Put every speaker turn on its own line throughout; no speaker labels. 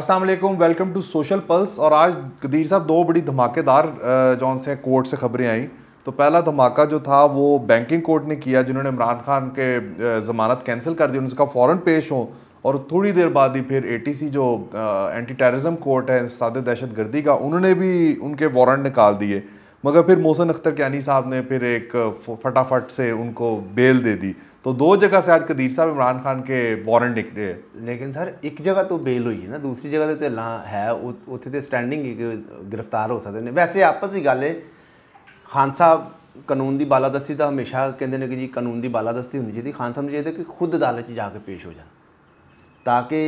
अस्सलाम वालेकुम welcome to social pulse और आज गदीर साहब दो बड़ी धमाकेदार जौन से कोर्ट से खबरें आई तो पहला धमाका जो था वो बैंकिंग कोर्ट ने किया जिन्होंने इमरान खान के ज़मानत कैंसिल कर दी कहा फ़ौर पेश हो और थोड़ी देर बाद ही फिर एटीसी जो आ, एंटी टेररिज्म कोर्ट है इसद दहशत गर्दी का उन्होंने भी उनके वारंट निकाल दिए मगर फिर मोहसन अख्तर कैनी साहब ने फिर एक फटाफट से उनको बेल दे दी तो दो जगह से आज कदीर साहब इमरान खान के वारंट निकले लेकिन सर ਇੱਕ ਜਗ੍ਹਾ
ਤੋਂ ਬੇਲ ਹੋਈ ਹੈ ਨਾ ਦੂਸਰੀ ਜਗ੍ਹਾ ਤੇ ਲਾ ਹੈ ਉੱਥੇ ਤੇ ਸਟੈਂਡਿੰਗ ਗ੍ਰਿਫਤਾਰ ਹੋ ਸਕਦੇ ਨੇ ਵੈਸੇ ਆਪਸ ਦੀ ਗੱਲ ਹੈ ਖਾਨ ਸਾਹਿਬ ਕਾਨੂੰਨ ਦੀ ਬਾਲਾਦਸਤੀ ਤਾਂ ਹਮੇਸ਼ਾ ਕਹਿੰਦੇ ਨੇ ਕਿ ਜੀ ਕਾਨੂੰਨ ਦੀ ਬਾਲਾਦਸਤੀ ਹੁੰਦੀ ਚਾਹੀਦੀ ਖਾਨ ਸਾਹਿਬ ਚਾਹੀਦਾ ਕਿ ਖੁਦ ਅਦਾਲਤ 'ਚ ਜਾ ਕੇ ਪੇਸ਼ ਹੋ ਜਾਣ ਤਾਂ ਕਿ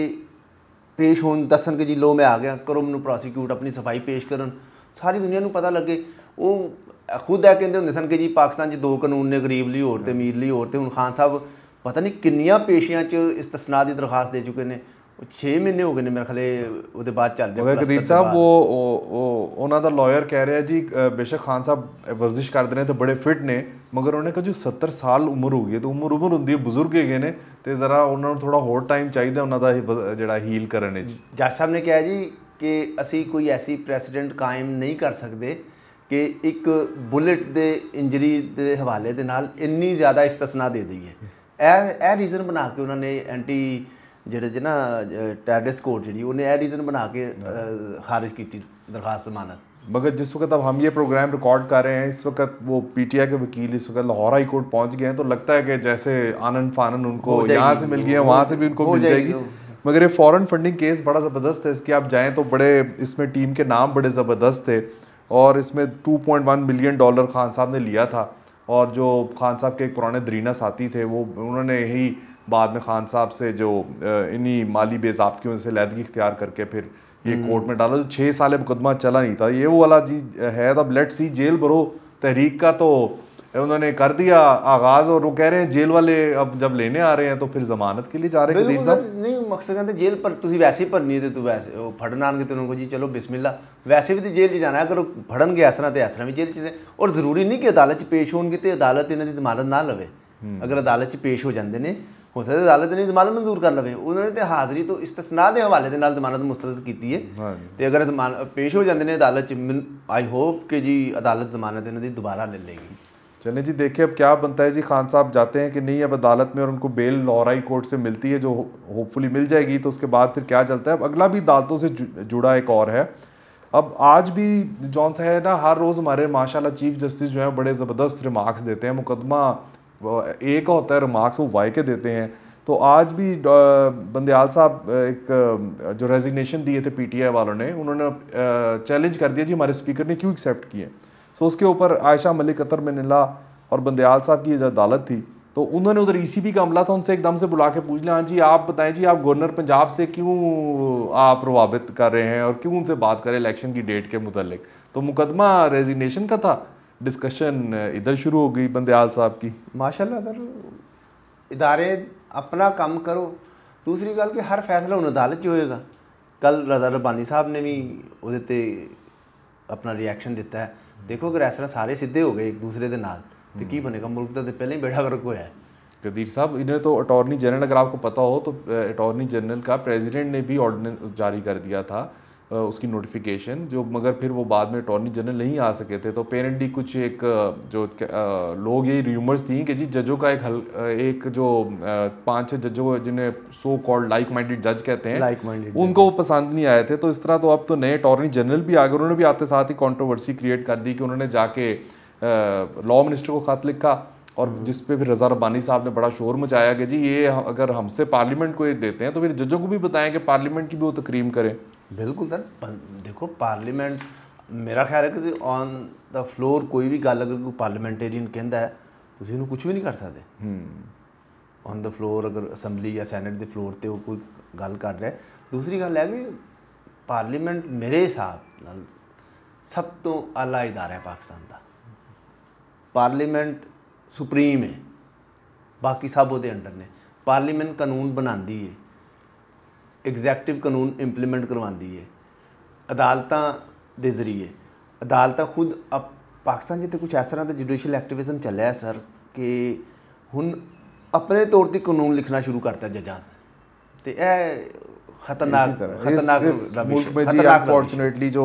ਪੇਸ਼ ਹੋਣ ਦੱਸਣ ਕਿ ਜੀ ਲੋ ਮੈਂ ਆ ਗਿਆ ਕਰੋ ਮੈਨੂੰ ਪ੍ਰੋਸੀਕਿਊਟ ਆਪਣੀ ਸਫਾਈ ਪੇਸ਼ ਕਰਨ ਸਾਰੀ ਦੁਨੀਆ ਨੂੰ ਪਤਾ ਲੱਗੇ ਉਹ ਖੁਦ ਇਹ ਕਹਿੰਦੇ ਹੁੰਦੇ ਸਨ ਕਿ ਜੀ ਪਾਕਿਸਤਾਨ 'ਚ ਦੋ ਕਾਨੂੰਨ ਨੇ ਗਰੀਬ ਲਈ ਹੋਰ ਤੇ ਅਮੀਰ ਲਈ ਹੋਰ ਤੇ ਹੁਣ ਖਾਨ ਸਾਹਿਬ ਪਤਾ ਨਹੀਂ ਕਿੰਨੀਆਂ ਪੇਸ਼ੀਆਂ 'ਚ ਇਸਤਸਨਾ ਦੀ ਦਰਖਾਸਤ ਦੇ ਚੁੱਕੇ ਨੇ 6 ਮਹੀਨੇ ਹੋ ਗਏ ਨੇ ਮੇਰੇ ਖਲੇ ਉਹਦੇ ਬਾਅਦ ਚੱਲ ਰਿਹਾ ਕਦੀਰ ਸਾਹਿਬ
ਉਹ ਉਹਨਾਂ ਦਾ ਲਾਇਰ ਕਹਿ ਰਿਹਾ ਜੀ ਬੇਸ਼ੱਕ ਖਾਨ ਸਾਹਿਬ ਵਰਜ਼ਿਸ਼ ਕਰਦੇ ਨੇ ਤੇ ਬੜੇ ਫਿਟ ਨੇ ਮਗਰ ਉਹਨੇ ਕਹੋ 70 ਸਾਲ ਉਮਰ ਹੋ ਗਈ ਹੈ ਤੇ ਉਮਰ ਉਮਰ ਹੁੰਦੀ ਹੈ ਬਜ਼ੁਰਗ ਹੈਗੇ ਨੇ ਤੇ ਜ਼ਰਾ ਉਹਨਾਂ ਨੂੰ ਥੋੜਾ ਹੋਰ ਟਾਈਮ ਚਾਹੀਦਾ ਉਹਨਾਂ ਦਾ ਜਿਹੜਾ ਹੀਲ ਕਰਨ ਵਿੱਚ ਜੱਜ ਸਾਹਿਬ ਨੇ ਕਿਹਾ ਜੀ ਕਿ ਅਸੀਂ ਕੋਈ ਐਸੀ ਪ੍ਰੈਸੀਡੈਂਟ ਕਾਇਮ ਨਹੀਂ ਕਰ ਸਕਦੇ
कि एक बुलेट दे इंजरी के हवाले ਦੇ नाल इन्नी ज़्यादा ਇਸਤਸਨਾ दे दी है ए ਰੀਜ਼ਨ ਬਣਾ ਕੇ ਉਹਨਾਂ ਨੇ ਐਂਟੀ ਜਿਹੜੇ ਜੇ ਨਾ ਟੈਰਰਿਸਟ
ਕੋਡ ਜਿਹੜੀ ਉਹਨੇ ਇਹ ਰੀਜ਼ਨ ਬਣਾ ਕੇ ਖਾਰਜ ਕੀਤੀ मगर जिस वक्त अब हम ये प्रोग्राम रिकॉर्ड कर रहे हैं इस वक्त वो पीटीआई के वकील इस वक्त लाहौर हाई कोर्ट पहुंच गए हैं तो लगता है कि जैसे आनंद फानन उनको यहाँ से मिल गया वहाँ से भी उनको मिल जाएगी मगर ये फॉरेन फंडिंग केस बड़ा ज़बरदस्त है इसके आप जाएँ तो बड़े इसमें टीम के नाम बड़े ज़बरदस्त थे और इसमें 2.1 मिलियन डॉलर खान साहब ने लिया था और जो खान साहब के एक पुराने दरीना साथी थे वो उन्होंने ही बाद में खान साहब से जो इन्हीं माली बेजाबतियों से लैदगी इख्तियार करके फिर ये हम्म। कोर्ट में डाला जो तो छः साल मुकदमा चला नहीं था ये वो वाला जी है अब लेट सी जेल भरो तहरीक का तो उन्होंने कर दिया आगाज और वो कह रहे हैं जेल वाले अब जब लेने आ रहे हैं तो फिर जमानत के लिए जा रहे हैं
ਨਹੀਂ ਮਕਸਦ ਕਹਿੰਦੇ ਜੇਲ੍ਹ ਪਰ ਤੁਸੀਂ ਵੈਸੇ ਹੀ ਭਰਨੀ ਤੇ ਤੂੰ ਵੈਸੇ ਉਹ ਫੜਨ ਆਣਗੇ ਤੈਨੂੰ ਕੋ ਜੀ ਚਲੋ ਬਿਸਮਿਲ੍ਲਾ ਵੈਸੇ ਵੀ ਤੇ ਜੇਲ੍ਹ 'ਚ ਜਾਣਾ ਅਗਰ ਫੜਨਗੇ ਇਸ ਤਰ੍ਹਾਂ ਤੇ ਇਸ ਤਰ੍ਹਾਂ ਵੀ ਜੇਲ੍ਹ 'ਚ ਔਰ ਜ਼ਰੂਰੀ ਨਹੀਂ ਕਿ ਅਦਾਲਤ 'ਚ ਪੇਸ਼ ਹੋਣਗੇ ਤੇ ਅਦਾਲਤ ਇਹਨਾਂ ਦੀ ਜ਼ਮਾਨਤ ਨਾ ਲਵੇ ਅਗਰ ਅਦਾਲਤ 'ਚ ਪੇਸ਼ ਹੋ ਜਾਂਦੇ ਨੇ ਹੋ ਸਕਦਾ ਅਦਾਲਤ ਨੇ ਜ਼ਮਾਨਤ ਮਨਜ਼ੂਰ ਕਰ ਲਵੇ ਉਹਨਾਂ ਨੇ ਤੇ ਹਾਜ਼ਰੀ ਤੋਂ ਇਸਤਸਨਾ ਦੇ ਹਵਾਲੇ ਦੇ ਨਾਲ ਜ਼ਮਾਨਤ ਮੁਸਤਰਦ ਕੀਤੀ ਹੈ ਤੇ ਅਗਰ ਜ਼ਮਾਨ ਪੇਸ਼ ਹੋ ਜਾਂਦੇ ਨੇ ਅਦਾਲਤ 'ਚ ਆਈ ਹੋਪ
ਕਿ ਜੀ ਅਦਾਲਤ ਜ਼ਮਾਨਤ ਇਹਨਾਂ ਦੀ ਦੁਬਾਰਾ ਲੈ ਲੇਗੀ चले जी देखिए अब क्या बनता है जी खान साहब जाते हैं कि नहीं अब अदालत में और उनको बेल लॉराई कोर्ट से मिलती है जो होपफुली मिल जाएगी तो उसके बाद फिर क्या चलता है अब अगला भी अदालतों से जुड़ा एक और है अब आज भी जॉन सा है ना हर रोज़ हमारे माशाल्लाह चीफ जस्टिस जो है बड़े ज़बरदस्त रिमार्क्स देते हैं मुकदमा एक का होता है रिमार्क्स वो वाई के देते हैं तो आज भी बंदयाल साहब एक जो रेजिग्नेशन दिए थे पीटीआई वालों ने उन्होंने चैलेंज कर दिया जी हमारे स्पीकर ने क्यों एक्सेप्ट किए सो उसके ऊपर आयशा मलिक अतर में निला और बंदयाल साहब की अदालत थी तो उन्होंने उधर ई e का अमला था उनसे एकदम से बुला के पूछ लिया हाँ जी आप बताएं जी आप गवर्नर पंजाब से क्यों आप प्रभावित कर रहे हैं और क्यों उनसे बात करें इलेक्शन की डेट के मुतलक तो मुकदमा रेजिग्नेशन का था डिस्कशन इधर शुरू हो गई बंदयाल साहब की
माशा सर इदारे अपना काम करो दूसरी गल कि हर फैसला उन अदालत ही होएगा कल रजा रबानी साहब ने भी वो अपना रिएक्शन दिता है देखो अगर इस तरह सारे सीधे हो गए एक दूसरे के नाल तो की हम्म। बनेगा मुल्क का तो पहले ही बेड़ा ਗਰਕ होया ਹੈ
गदीर साहब इन्हें तो अटॉर्नी जनरल अगर आपको पता हो तो अटॉर्नी जनरल का प्रेसिडेंट ने भी ऑर्डिनेंस जारी कर दिया था उसकी नोटिफिकेशन जो मगर फिर वो बाद में अटॉर्नी जनरल नहीं आ सके थे तो अपेरेंटली कुछ एक जो लोग ये र्यूमर्स थी कि जी जजों का एक हल एक जो पांच छह जजों जिन्हें सो कॉल्ड लाइक माइंडेड जज कहते हैं लाइक माइंडेड उनको वो पसंद नहीं आए थे तो इस तरह तो अब तो नए अटॉर्नी जनरल भी आ गए उन्होंने भी आते साथ ही कॉन्ट्रोवर्सी क्रिएट कर दी कि उन्होंने जाके लॉ मिनिस्टर को खत लिखा और जिस पे फिर रजा रबानी साहब ने बड़ा शोर मचाया कि जी ये अगर हमसे पार्लियामेंट को ये देते हैं तो फिर जजों को भी बताएं कि पार्लियामेंट की भी वो तक्रीम करें
बिल्कुल सर देखो पार्लियामेंट मेरा ख्याल है कि ऑन द फ्लोर कोई भी गल अगर कोई पार्लियामेंटेरियन कहता है तो इन्हों कुछ भी नहीं कर सकते ऑन द फ्लोर अगर असैम्बली या सैनेट के फ्लोर पर कोई गल कर रहा है दूसरी गल है कि पार्लीमेंट मेरे हिसाब न सब तो आला इदारा है पाकिस्तान का पार्लीमेंट ਸੁਪਰੀਮ ਹੈ ਬਾਕੀ ਸਭ ਉਹਦੇ ਅੰਡਰ ਨੇ ਪਾਰਲੀਮੈਂਟ ਕਾਨੂੰਨ ਬਣਾਉਂਦੀ ਹੈ ਐਗਜ਼ੈਕਟਿਵ ਕਾਨੂੰਨ ਇੰਪਲੀਮੈਂਟ ਕਰਵਾਉਂਦੀ ਹੈ ਅਦਾਲਤਾਂ ਦੇ ਜ਼ਰੀਏ ਅਦਾਲਤਾਂ ਖੁਦ ਪਾਕਿਸਤਾਨ ਜਿੱਤੇ ਕੁਝ ਇਸ ਤਰ੍ਹਾਂ ਦਾ ਜੁਡੀਸ਼ੀਅਲ ਐਕਟਿਵਿਜ਼ਮ ਚੱਲਿਆ ਸਰ ਕਿ ਹੁਣ ਆਪਣੇ ਤੌਰ ਤੇ ਕਾਨੂੰਨ ਲਿਖਣਾ ਸ਼ੁਰੂ ਕਰਤਾ ਜੱਜਾਂ ਤੇ ਇਹ ਖਤਰਨਾਕ ਖਤਰਨਾਕ ਖਤਰਨਾਕ
ਫੋਰਚੂਨੇਟਲੀ ਜੋ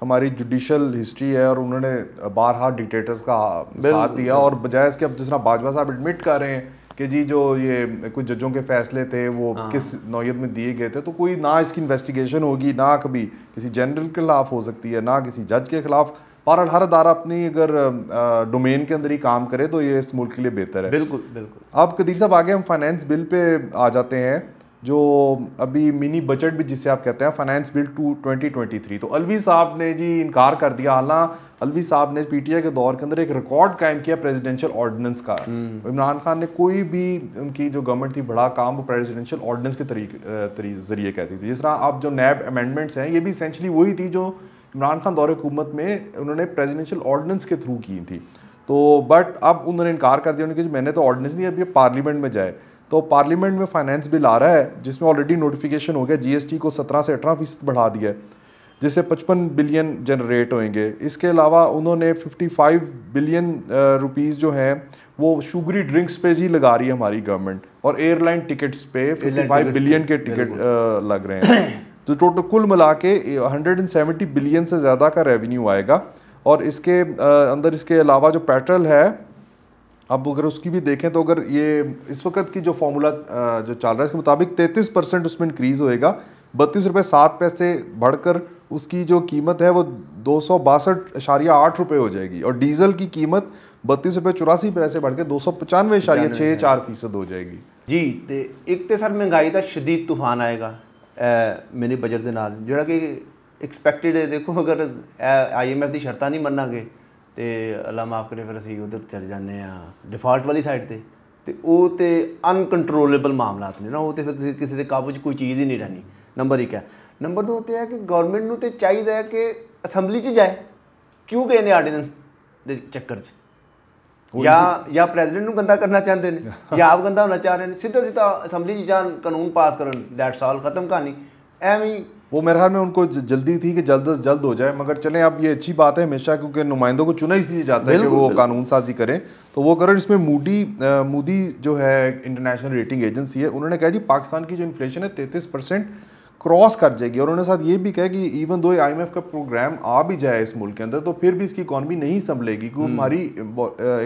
हमारी जुडिशल हिस्ट्री है और उन्होंने बार हाथ डिक्टेटर्स का साथ दिया और बजाय इसके अब जिस तरह बाजवा साहब एडमिट कर रहे हैं कि जी जो ये कुछ जजों के फैसले थे वो हाँ। किस नौत में दिए गए थे तो कोई ना इसकी इन्वेस्टिगेशन होगी ना कभी किसी जनरल के खिलाफ हो सकती है ना किसी जज के खिलाफ बहरहाल हर अदारा अपनी अगर डोमेन के अंदर ही काम करे तो ये इस मुल्क के लिए बेहतर है
बिल्कुल बिल्कुल
अब कदीर साहब आगे हम फाइनेंस बिल पे आ जाते हैं जो अभी मिनी बजट भी जिसे आप कहते हैं finance bill two twenty twenty three तो अलवी साहब ने जी इनकार कर दिया हालां अलवी साहब ने पीटीआई के दौर के अंदर एक रिकॉर्ड कायम किया प्रेसिडेंशियल ऑर्डिनेंस का हम्म। इमरान खान ने कोई भी उनकी जो गवर्नमेंट थी बड़ा काम वो प्रेसिडेंशियल ऑर्डिनेंस के तरीके जरिए कहती थी जिस तरह आप जो नैब अमेंडमेंट्स हैं ये भी इसेंशली वही थी जो इमरान खान दौर हुकूमत में उन्होंने प्रेजिडेंशियल ऑर्डिनेंस के थ्रू की थी तो बट अब उन्होंने इनकार कर दिया उन्होंने कहा मैंने तो ऑर्डिनेंस नहीं अभी पार्लियामेंट में जाए तो पार्लियामेंट में फाइनेंस बिल आ रहा है जिसमें ऑलरेडी नोटिफिकेशन हो गया जीएसटी को सत्रह से अठारह फीसद बढ़ा दिया है जिससे पचपन बिलियन जनरेट होंगे इसके अलावा उन्होंने 55 बिलियन रुपीस जो हैं वो शुगरी ड्रिंक्स पे जी लगा रही है हमारी गवर्नमेंट और एयरलाइन टिकट्स पे 55 बिलियन के टिकट लग रहे हैं तो टोटल कुल मिला के हंड्रेड बिलियन से ज़्यादा का रेवेन्यू आएगा और इसके अंदर इसके अलावा जो पेट्रोल है अब अगर उसकी भी देखें तो अगर ये इस वक्त की जो फॉर्मूला जो चल रहा है इसके मुताबिक तैंतीस परसेंट उसमें इंक्रीज़ होएगा बत्तीस रुपये सात पैसे बढ़कर उसकी जो कीमत है वो दो सौ बासठ इशारिया आठ रुपये हो जाएगी और डीजल की कीमत बत्तीस रुपये चौरासी पैसे बढ़ के दो सौ पचानवे इशारिया छः चार फीसद हो जाएगी जी तो एक तो सर महंगाई का शदीद तूफान आएगा
ਤੂਫਾਨ बजट के नाल जो कि एक्सपैक्टिड है देखो अगर आई एम एफ की शर्त नहीं मनोंगे ਤੇ ਅੱਲਾ ਮਾਫ ਕਰੇ ਫਿਰ ਅਸੀਂ ਉਹਦੇ ਉੱਤੇ ਚਲੇ ਜਾਂਦੇ ਆ ਡਿਫਾਲਟ ਵਾਲੀ ਸਾਈਡ ਤੇ ਤੇ ਉਹ ਤੇ ਅਨਕੰਟਰੋਲੇਬਲ ਮਾਮਲਾਤ ਨੇ ਨਾ ਉਹ ਤੇ ਫਿਰ ਤੁਸੀਂ ਕਿਸੇ ਦੇ ਕਾਬੂ 'ਚ ਕੋਈ ਚੀਜ਼ ਹੀ ਨਹੀਂ ਰਹਿਣੀ ਨੰਬਰ 1 ਹੈ ਨੰਬਰ 2 ਤੇ ਹੈ ਕਿ ਗਵਰਨਮੈਂਟ ਨੂੰ ਤੇ ਚਾਹੀਦਾ ਹੈ ਕਿ ਅਸੈਂਬਲੀ 'ਚ ਜਾਏ ਕਿਉਂ ਗਏ ਨੇ ਆਰਡੀਨੈਂਸ ਦੇ ਚੱਕਰ 'ਚ ਜਾਂ ਜਾਂ ਪ੍ਰੈਜ਼ੀਡੈਂਟ ਨੂੰ ਗੰਦਾ ਕਰਨਾ ਚਾਹੁੰਦੇ ਨੇ ਜਾਂ ਆਪ ਗੰਦਾ ਹੋਣਾ ਚਾਹ ਰਹੇ ਨੇ ਸਿੱਧਾ ਸਿੱਧਾ ਅਸੈਂਬਲੀ 'ਚ ਜਾਣ ਕਾਨੂੰਨ ਪਾਸ ਕਰਨ ਦੈਟਸ ਆਲ ਖਤਮ ਕਹਾਣੀ
ਐਵੇਂ वो मेरे ख्याल में उनको जल्दी थी कि जल्द अज जल्द हो जाए मगर चलें अब ये अच्छी बात है हमेशा क्योंकि नुमाइंदों को चुना इसलिए जाता है कि वो कानून साजी करें तो वो करें इसमें मूडी मूडी जो है इंटरनेशनल रेटिंग एजेंसी है उन्होंने कहा जी पाकिस्तान की जो इन्फ्लेशन है तैंतीस परसेंट क्रॉस कर जाएगी और उन्होंने साथ ये भी कहा कि इवन दो आई का प्रोग्राम आ भी जाए इस मुल्क के अंदर तो फिर भी इसकी इकानमी नहीं संभलेगी क्योंकि हम्म। हमारी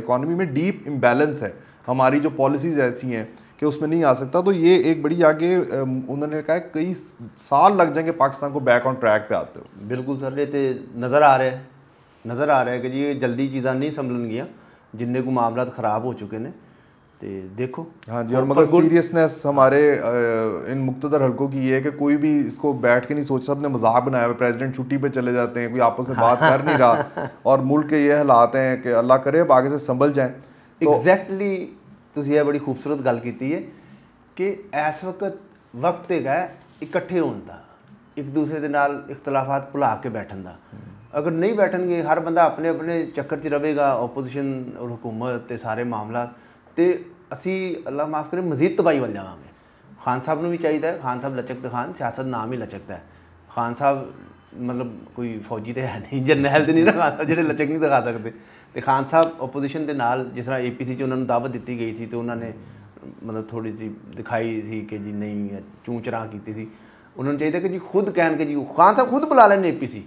इकानमी में डीप इम्बेलेंस है हमारी जो पॉलिसीज़ ऐसी हैं कि उसमें नहीं आ सकता तो ये एक बड़ी आगे उन्होंने कहा कई साल लग जाएंगे पाकिस्तान को बैक ऑन ट्रैक पे आते हो बिल्कुल सर ये तो नज़र आ रहा है नज़र
आ रहा है कि जी जल्दी चीज़ा नहीं गियाँ जिन्हें को मामला ख़राब हो चुके हैं
देखो हाँ जी और, मगर सीरियसनेस हमारे इन मुख्तर हलकों की ये है कि कोई भी इसको बैठ के नहीं सोच सब ने मजाक बनाया हुआ प्रेसिडेंट छुट्टी पे चले जाते हैं कोई आपस में बात कर नहीं रहा और मुल्क के ये हालात हैं कि अल्लाह करे अब आगे से संभल जाए एग्जैक्टली तो, ਤੁਸੀਂ ਇਹ
ਬੜੀ ਖੂਬਸੂਰਤ ਗੱਲ ਕੀਤੀ ਹੈ ਕਿ ਇਸ ਵਕਤ ਵਕਤ ਤੇ ਗਏ ਇਕੱਠੇ ਹੋਣ ਦਾ ਇੱਕ ਦੂਸਰੇ ਦੇ ਨਾਲ ਇਖਤਲਾਫਾਤ ਭੁਲਾ ਕੇ ਬੈਠਣ ਦਾ ਅਗਰ ਨਹੀਂ ਬੈਠਣਗੇ ਹਰ ਬੰਦਾ ਆਪਣੇ ਆਪਣੇ ਚੱਕਰ 'ਚ ਰਹੇਗਾ ਆਪੋਜੀਸ਼ਨ ਔਰ ਹਕੂਮਤ ਤੇ ਸਾਰੇ ਮਾਮਲੇ ਤੇ ਅਸੀਂ ਅੱਲਾ ਮਾਫ ਕਰੇ ਮਜ਼ੀਦ ਤਬਾਈ ਵੱਲ ਜਾਵਾਂਗੇ ਖਾਨ ਸਾਹਿਬ ਨੂੰ ਵੀ ਚਾਹੀਦਾ ਹੈ ਖਾਨ ਸਾਹਿਬ ਲਚਕ ਦਿਖਾਨ ਸਿਆਸਤ ਨਾਮ ਹੀ ਲਚਕਦਾ ਹੈ ਖਾਨ ਸਾਹਿਬ ਮਤਲਬ ਕੋਈ ਫੌਜੀ ਤੇ ਹੈ ਨਹੀਂ ਜਰਨੈਲ ਤੇ ਨਹੀਂ ਨਾ ਖਾਨ ਜਿਹੜੇ ਲਚਕ ਨਹੀਂ ਦਿਖਾ ਸਕਦੇ ਤੇ ਖਾਨ ਸਾਹਿਬ ਆਪੋਜੀਸ਼ਨ ਦੇ ਨਾਲ ਜਿਸ ਤਰ੍ਹਾਂ ਏਪੀਸੀ 'ਚ ਉਹਨਾਂ ਨੂੰ ਦਾਵਤ ਦਿੱਤੀ ਗਈ ਸੀ ਤੇ ਉਹਨਾਂ ਨੇ ਮਤਲਬ ਥੋੜੀ ਜੀ ਦਿਖਾਈ ਸੀ ਕਿ ਜੀ ਨਹੀਂ ਚੂਚਰਾ ਕੀਤੀ ਸੀ ਉਹਨਾਂ ਨੂੰ ਚਾਹੀਦਾ ਕਿ ਜੀ ਖੁਦ ਕਹਿਣ ਕਿ ਜੀ ਖਾਨ ਸਾਹਿਬ ਖੁਦ ਬੁਲਾ ਲੈਣ ਏਪੀਸੀ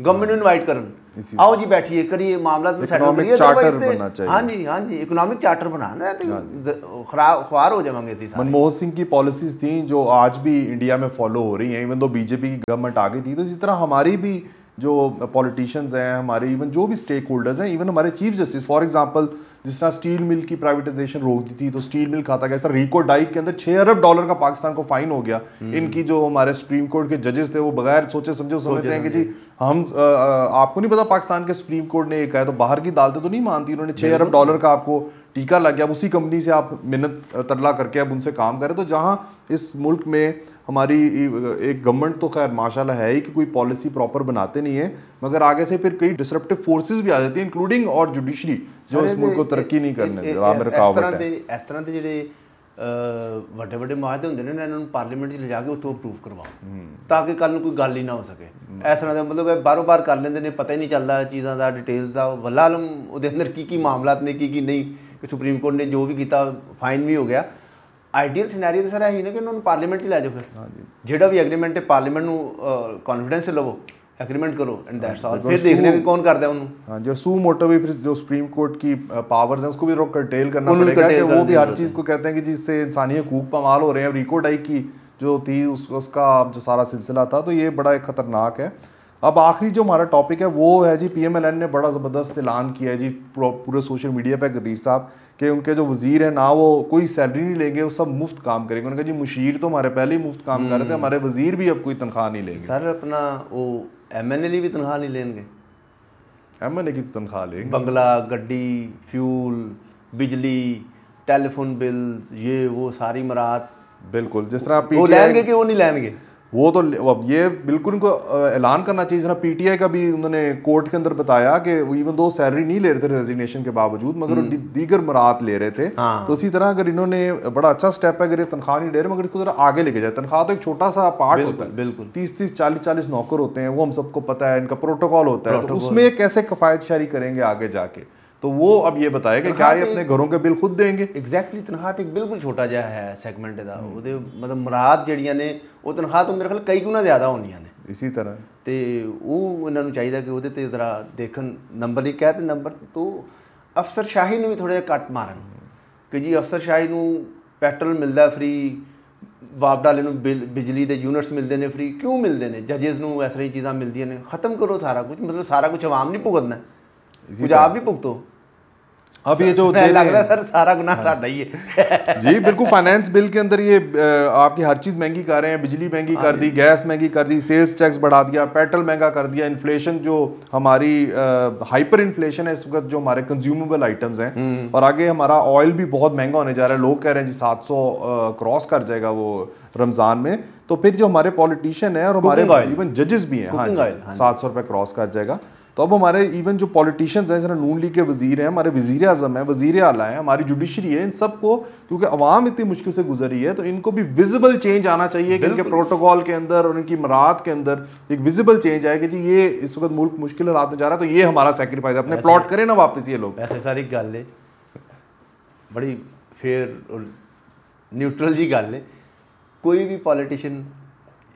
गवर्नमेंट हाँ। इनवाइट करन आओ जी बैठिए करिए मामला तो हाँ जी हाँ जी इकोनॉमिक चार्टर बनाना तो हाँ ख्वार हो जाएंगे मनमोहन
सिंह की पॉलिसीज थी जो आज भी इंडिया में फॉलो हो रही हैं इवन दो बीजेपी की गवर्नमेंट आ गई थी तो इसी तरह हमारी भी जो पॉलिटिशियंस हैं हमारे इवन जो भी स्टेक होल्डर्स हैं इवन हमारे चीफ जस्टिस फॉर एग्जांपल जिस तरह स्टील मिल की प्राइवेटाइजेशन रोक दी थी तो स्टील मिल खाता गया इस तरह रिको डाइक के अंदर छह अरब डॉलर का पाकिस्तान को फाइन हो गया हम्म। इनकी जो हमारे सुप्रीम कोर्ट के जजेस थे वो बगैर सोचे समझे समझते हैं कि जी हम आ, आपको नहीं पता पाकिस्तान के सुप्रीम कोर्ट ने ये कहा तो बाहर की दालते तो नहीं मानती उन्होंने छः अरब डॉलर का आपको टीका लग गया उसी कंपनी से आप मिन्नत तरला करके अब उनसे काम करें तो जहाँ इस मुल्क में हमारी एक गवर्नमेंट तो खैर माशाल्लाह है ही कि कोई पॉलिसी प्रॉपर बनाते नहीं है मगर आगे से फिर कई डिसरप्टिव फोर्सेस भी आ जाती हैं इंक्लूडिंग और जुडिशरी जो इस मुल्क को तरक्की नहीं करने इस
तरह के जो ਵੱਡੇ ਵੱਡੇ ਮਾਹਦੇ ਹੁੰਦੇ ਨੇ ਇਹਨਾਂ ਨੂੰ ਪਾਰਲੀਮੈਂਟ 'ਚ ਲਿਜਾ ਕੇ ਉੱਥੋਂ ਅਪਰੂਵ ਕਰਵਾਓ ਤਾਂ ਕਿ ਕੱਲ ਨੂੰ ਕੋਈ ਗੱਲ ਹੀ ਨਾ ਹੋ ਸਕੇ ਇਸ ਤਰ੍ਹਾਂ ਦਾ ਮਤਲਬ ਹੈ ਬਾਰੋ ਬਾਰ ਕਰ ਲੈਂਦੇ ਨੇ ਪਤਾ ਹੀ ਨਹੀਂ ਚੱਲਦਾ ਚੀਜ਼ਾਂ ਦਾ ਡਿਟੇਲਸ ਦਾ ਵੱਲਾ ਆਲਮ ਉਹਦੇ ਅੰਦਰ ਕੀ ਕੀ ਮਾਮਲਾਤ ਨੇ ਕੀ ਕੀ ਨਹੀਂ ਕਿ ਸੁਪਰੀਮ ਕੋਰਟ ਨੇ ਜੋ ਵੀ ਕੀਤਾ ਫਾਈਨ ਵੀ ਹੋ ਗਿਆ ਆਈਡੀਅਲ ਸਿਨੈਰੀਓ ਤਾਂ ਸਾਰਾ ਇਹ ਹੀ ਨੇ ਕਿ ਉਹਨਾਂ ਨੂੰ ਪਾਰਲੀਮੈਂਟ 'ਚ ਲੈ ਜਾਓ ਫਿਰ ਜਿਹੜਾ ਵੀ ਐਗਰੀਮੈਂਟ ਹੈ ਪਾਰਲੀਮੈਂਟ ਨੂੰ ਕੌਨਫੀਡੈਂਸ ਲਵੋ एग्रीमेंट करो एंड दैट्स ऑल फिर देखने की कौन करता है उन्होंने
हां जो सू मोटो भी फिर जो सुप्रीम कोर्ट की पावर्स है उसको भी रोक करटेल करना पड़ेगा कि वो भी हर चीज़ को कहते हैं कि जिससे इंसानी हकूक पामाल हो रहे हैं रिको डाई की जो थी उस, उसका जो सारा सिलसिला था तो ये बड़ा एक ख़तरनाक है अब आखिरी जो हमारा टॉपिक है वो है जी पीएमएलएन ने बड़ा ज़बरदस्त ऐलान किया है जी पूरे सोशल मीडिया पे गदीर साहब कि उनके जो वजीर है ना वो कोई सैलरी नहीं लेंगे वो सब मुफ्त काम करेंगे उनका जी मुशीर तो हमारे पहले ही मुफ्त काम कर रहे थे हम्म। हमारे वजीर भी अब कोई तनख्वाह नहीं लेंगे सर अपना वो एम एन ए भी तनख्वाह नहीं लेंगे एम एन
ए की तो तनख्वाह लेंगे बंगला गड्डी फ्यूल बिजली टेलीफोन
बिल्स ये वो सारी मरात बिल्कुल जिस तरह आप वो लेंगे कि वो नहीं लेंगे वो तो अब ये बिल्कुल इनको ऐलान करना चाहिए जरा पीटीआई का भी उन्होंने कोर्ट के अंदर बताया कि इवन दो सैलरी नहीं ले रहे थे रेजिग्नेशन के बावजूद मगर दी, हम्म। दीगर मरात ले रहे थे हाँ। तो इसी तरह अगर इन्होंने बड़ा अच्छा स्टेप है अगर ये तनख्वाह नहीं ले रहे मगर इसको जरा आगे लेके जाए तनख्वाह तो एक छोटा सा पार्ट होता है बिल्कुल तीस तीस चालीस चालीस नौकर होते हैं वो हम सबको पता है इनका प्रोटोकॉल होता है तो उसमें कैसे कफायत शारी करेंगे आगे जाके तो वो अब ये बताए कि क्या ये अपने ਘਰੋਂ ਕੇ ਬਿੱਲ ਖੁਦ ਦੇਣਗੇ ਐਗਜ਼ੈਕਟਲੀ ਤਨਖਾਹ
ਤੇ ਬਿਲਕੁਲ ਛੋਟਾ ਜਿਹਾ ਹੈ ਸੈਗਮੈਂਟ ਦਾ ਉਹਦੇ ਮਤਲਬ ਮਰਾਦ ਜਿਹੜੀਆਂ ਨੇ ਉਹ ਤਨਖਾਹ ਤੋਂ ਮੇਰੇ ਖਿਆਲ ਕਈ ਗੁਣਾ ਜ਼ਿਆਦਾ ਹੋਣੀਆਂ ਨੇ ਇਸੇ ਤਰ੍ਹਾਂ ਤੇ ਉਹ ਉਹਨਾਂ ਨੂੰ ਚਾਹੀਦਾ ਕਿ ਉਹਦੇ ਤੇ ਜ਼ਰਾ ਦੇਖਣ ਨੰਬਰ ਇੱਕ ਹੈ ਤੇ ਨੰਬਰ ਤੋਂ ਅਫਸਰ ਸ਼ਾਹੀ ਨੂੰ ਵੀ ਥੋੜਾ ਜਿਹਾ ਕੱਟ ਮਾਰਨ ਕਿ ਜੀ ਅਫਸਰ ਸ਼ਾਹੀ ਨੂੰ ਪੈਟਰੋਲ ਮਿਲਦਾ ਫ੍ਰੀ ਵਾਪਡਾਲੇ ਨੂੰ ਬਿਜਲੀ ਦੇ ਯੂਨਿਟਸ ਮਿਲਦੇ ਨੇ ਫ੍ਰੀ ਕਿਉਂ ਮਿਲਦੇ ਨੇ ਜੱਜਸ ਨੂੰ ਐਸਰੀਆਂ ਚੀਜ਼ਾਂ ਮਿਲਦੀਆਂ ਨੇ ਖਤਮ ਕਰੋ ਸਾਰਾ ਕੁਝ ਮਤਲਬ ਸਾਰਾ ਕੁਝ ਆਵਾਮ ਨਹੀਂ ਭੁਗਤਣਾ
ਕੁਝ ਆਪ ਵੀ ਭੁਗਤੋ अब ये जो तो लग रहा है सर
सारा गुना हाँ। साथ है जी बिल्कुल फाइनेंस
बिल के अंदर ये आपकी हर चीज़ महंगी कर रहे हैं बिजली महंगी हाँ कर दी गैस महंगी कर दी सेल्स टैक्स बढ़ा दिया पेट्रोल महंगा कर दिया इन्फ्लेशन जो हमारी हाइपर इन्फ्लेशन है इस वक्त जो हमारे कंज्यूमेबल आइटम्स हैं हम्म। और आगे हमारा ऑयल भी बहुत महंगा होने जा रहा है लोग कह रहे हैं जी सात क्रॉस कर जाएगा वो रमज़ान में तो फिर जो हमारे पॉलिटिशियन है और हमारे इवन जजेस भी हैं हाँ, हाँ सात सौ रुपये क्रॉस कर जाएगा तो अब हमारे इवन जो पॉलिटिशियंस हैं जैसे नून लीग के वजीर हैं हमारे वजीर अजम हैं वजीर आला हैं हमारी जुडिशरी है इन सबको क्योंकि आवाम इतनी मुश्किल से गुजरी है तो इनको भी विजिबल चेंज आना चाहिए कि इनके प्रोटोकॉल के अंदर और इनकी मरात के अंदर एक विजिबल चेंज आए कि जी ये इस वक्त मुल्क मुश्किल हालात में जा रहा है तो ये हमारा सेक्रीफाइस अपने प्लॉट करें
ना वापस ये लोग ऐसे सारी गल है बड़ी फेयर और न्यूट्रल जी गल है कोई भी पॉलिटिशियन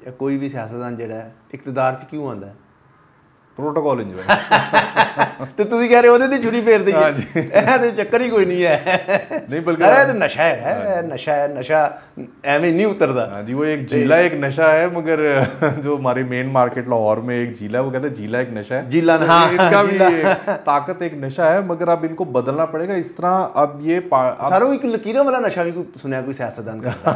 या कोई भी सियासतदान जोड़ा है इकतदार क्यों आता है प्रोटोकॉल इंजॉय तो तू ਕਹ ਰਹੇ ਉਹਦੇ ਤੇ ਛੁਰੀ ਫੇਰ ਦਈਏ ਹਾਂਜੀ ਇਹ ਤੇ ਚੱਕਰ ਹੀ ਕੋਈ ਨਹੀਂ ਹੈ नहीं ਬਲਕਿ ਇਹ ਤਾਂ ਨਸ਼ਾ ਹੈ नशा है नशा
एवे नहीं उतरदा हां जी वो एक जिला एक नशा है मगर जो हमारी मेन मार्केट लाहौर में एक जिला वो कहते हैं झीला एक नशा है जिला हां इसका भी एक ताकत एक नशा है मगर अब इनको बदलना पड़ेगा इस तरह अब ये सारो एक लकीरों वाला नशा भी कोई सुना कोई सियासतदान का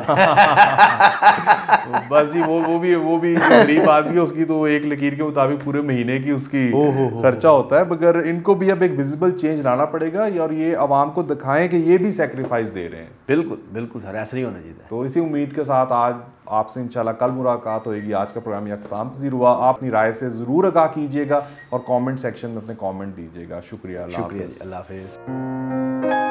बस जी वो वो भी वो भी गरीब आदमी उसकी तो एक लकीर के मुताबिक पूरे महीने की की उसकी हो, हो, खर्चा होता है मगर इनको भी अब एक विजिबल चेंज लाना पड़ेगा और ये आवाम को दिखाएं कि ये भी सेक्रीफाइस दे रहे हैं बिल्कुल बिल्कुल सर ऐसा नहीं होना चाहिए तो इसी उम्मीद के साथ आज आपसे इंशाल्लाह कल मुलाकात होगी आज का प्रोग्राम यह अख्ताम पजीर हुआ आप अपनी राय से ज़रूर आगा कीजिएगा और कॉमेंट सेक्शन में अपने कॉमेंट दीजिएगा शुक्रिया शुक्रिया अल्लाह हाफिज़